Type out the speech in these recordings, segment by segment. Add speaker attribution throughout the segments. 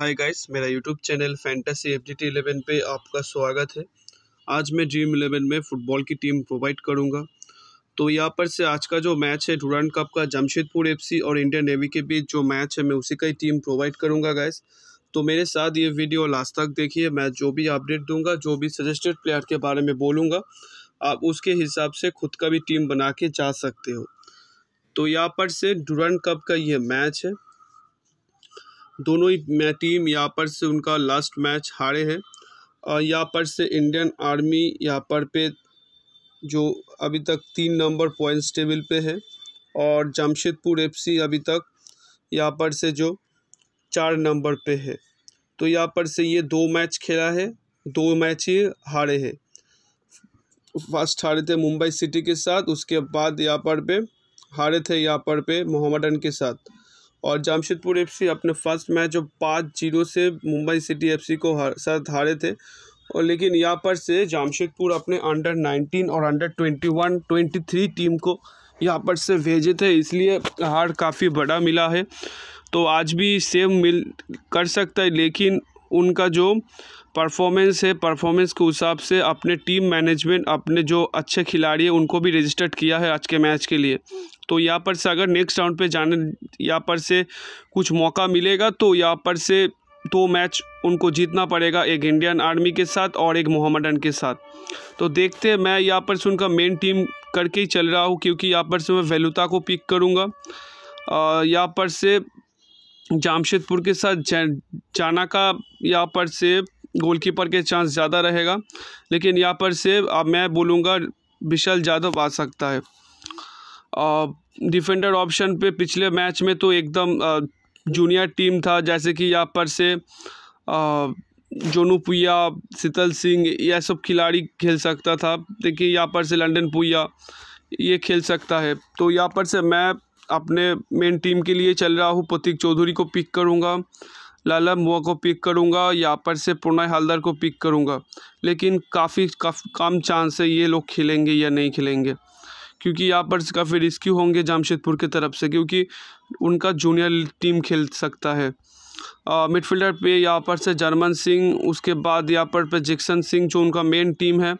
Speaker 1: हाय guys मेरा YouTube channel fantasy F G eleven पे आपका स्वागत है आज मैं ड्रीम इलेवन में फ़ुटबॉल की टीम प्रोवाइड करूंगा तो यहाँ पर से आज का जो मैच है टूरान कप का जमशेदपुर एफसी और इंडियन नेवी के बीच जो मैच है मैं उसी का ही टीम प्रोवाइड करूंगा गाइस तो मेरे साथ ये वीडियो लास्ट तक देखिए मैं जो भी अपडेट दूँगा जो भी सजेस्टेड प्लेयर के बारे में बोलूँगा आप उसके हिसाब से खुद का भी टीम बना के जा सकते हो तो यहाँ पर से डूरन कप का ये मैच है दोनों ही टीम यहाँ पर से उनका लास्ट मैच हारे हैं और यहाँ पर से इंडियन आर्मी यहाँ पर पे जो अभी तक तीन नंबर पॉइंट्स टेबल पे है और जमशेदपुर एफसी अभी तक यहाँ पर से जो चार नंबर पे है तो यहाँ पर से ये दो मैच खेला है दो मैच ही हारे हैं फर्स्ट हारे थे मुंबई सिटी के साथ उसके बाद यहाँ पर पे हारे थे यहाँ पर पे मोहम्मदन के साथ और जमशेदपुर एफ अपने फर्स्ट मैच जो पाँच जीरो से मुंबई सिटी एफ को हर साथ हारे थे और लेकिन यहाँ पर से जमशेदपुर अपने अंडर नाइनटीन और under twenty one twenty three team को यहाँ पर से भेजे थे इसलिए हार काफ़ी बड़ा मिला है तो आज भी सेम मिल कर सकता है लेकिन उनका जो परफॉर्मेंस है परफॉर्मेंस के हिसाब से अपने टीम मैनेजमेंट अपने जो अच्छे खिलाड़ी हैं उनको भी रजिस्टर्ड किया है आज के मैच के लिए तो यहाँ पर से अगर नेक्स्ट राउंड पे जाने यहाँ पर से कुछ मौका मिलेगा तो यहाँ पर से दो मैच उनको जीतना पड़ेगा एक इंडियन आर्मी के साथ और एक मोहम्मदन के साथ तो देखते हैं मैं यहाँ पर से उनका मेन टीम करके ही चल रहा हूँ क्योंकि यहाँ पर से मैं वेलुता को पिक करूँगा यहाँ पर से जामशेदपुर के साथ जाना का यहाँ पर से गोलकीपर के चांस ज़्यादा रहेगा लेकिन यहाँ पर से अब मैं बोलूँगा विशाल यादव आ सकता है डिफेंडर ऑप्शन पे पिछले मैच में तो एकदम जूनियर टीम था जैसे कि यहाँ पर से जोनू पुया शीतल सिंह यह सब खिलाड़ी खेल सकता था देखिए यहाँ पर से लंडन पुया ये खेल सकता है तो यहाँ पर से मैं अपने मेन टीम के लिए चल रहा हूँ प्रतीक चौधरी को पिक करूँगा लाला मुआ को पिक करूँगा यहाँ पर से प्रणय हालदार को पिक करूँगा लेकिन काफ़ी काफ, कम चांस है ये लोग खेलेंगे या नहीं खेलेंगे क्योंकि यहाँ पर काफ़ी रिस्की होंगे जमशेदपुर की तरफ से क्योंकि उनका जूनियर टीम खेल सकता है मिडफील्डर पे यहाँ पर से जर्मन सिंह उसके बाद यहाँ पर पे जैक्सन सिंह जो उनका मेन टीम है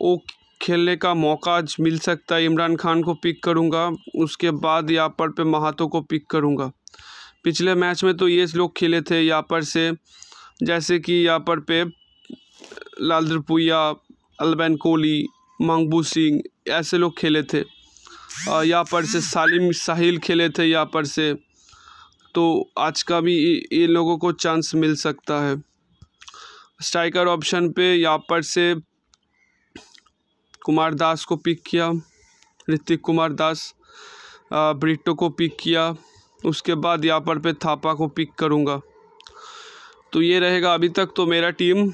Speaker 1: वो खेलने का मौका आज मिल सकता है इमरान खान को पिक करूँगा उसके बाद यहाँ पर पे महातो को पिक करूँगा पिछले मैच में तो ये लोग खेले थे यहाँ पर से जैसे कि यहाँ पर पे लाल पुया अलबैन कोहली मंगबू सिंह ऐसे लोग खेले थे यहाँ पर से सालिम साहिल खेले थे यहाँ पर से तो आज का भी इन लोगों को चांस मिल सकता है स्ट्राइकर ऑप्शन पे यहाँ पर से कुमार दास को पिक किया ऋतिक कुमार दास ब्रिटो को पिक किया उसके बाद यहाँ पर पे थापा को पिक करूँगा तो ये रहेगा अभी तक तो मेरा टीम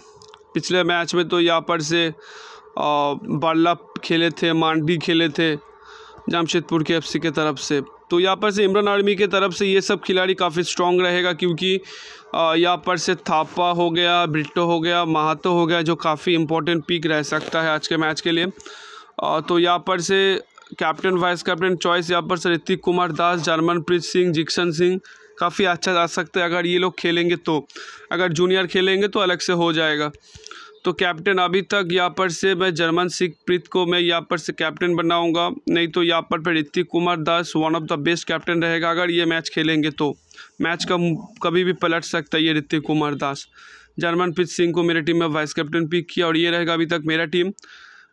Speaker 1: पिछले मैच में तो यहाँ पर से और खेले थे मांडवी खेले थे जमशेदपुर के एफ के तरफ से तो यहाँ पर से इमरान आर्मी के तरफ से ये सब खिलाड़ी काफ़ी स्ट्रॉन्ग रहेगा क्योंकि यहाँ पर से थापा हो गया ब्रिटो हो गया महातो हो गया जो काफ़ी इम्पोर्टेंट पिक रह सकता है आज के मैच के लिए तो यहाँ पर से कैप्टन वाइस कैप्टन चॉइस यहाँ पर से ऋतिक कुमार दास जर्मनप्रीत सिंह जिक्सन सिंह काफ़ी अच्छा जा सकता है अगर ये लोग खेलेंगे तो अगर जूनियर खेलेंगे तो अलग से हो जाएगा तो कैप्टन अभी तक यहाँ पर से मैं जर्मन सिख प्रीत को मैं यहाँ पर से कैप्टन बनाऊंगा नहीं तो यहाँ पर फिर Hrithik Kumar Das one of the best captain रहेगा अगर ये मैच खेलेंगे तो मैच का कभी भी पलट सकता है ये ऋतिक कुमार दास जर्मनप्रीत सिंह को मेरे टीम में वाइस कैप्टन पिक किया और ये रहेगा अभी तक मेरा टीम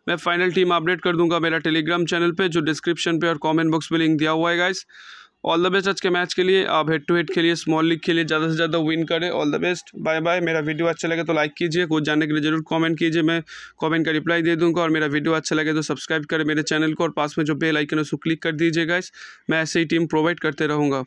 Speaker 1: मैं फाइनल टीम अपडेट कर दूंगा मेरा टेलीग्राम चैनल पर जो डिस्क्रिप्शन पर और कॉमेंट बॉक्स में लिंक दिया हुआ है गाइस ऑल द बेस्ट आज के मैच के लिए आप हेड टू हेड खेलिए स्मॉल लीग खेलिए ज़्यादा से ज़्यादा विन करें all the best bye bye मेरा वीडियो अच्छा लगे तो लाइक कीजिए कुछ जानने के लिए जरूर कमेंट कीजिए मैं कमेंट का रिप्लाई दे दूँगा और मेरा वीडियो अच्छा लगे तो सब्सक्राइब करें मेरे चैनल को और पास में जो बेलाइकन है उसको क्लिक कर दीजिएगा मैं ऐसे ही टीम प्रोवाइड करते रहूँगा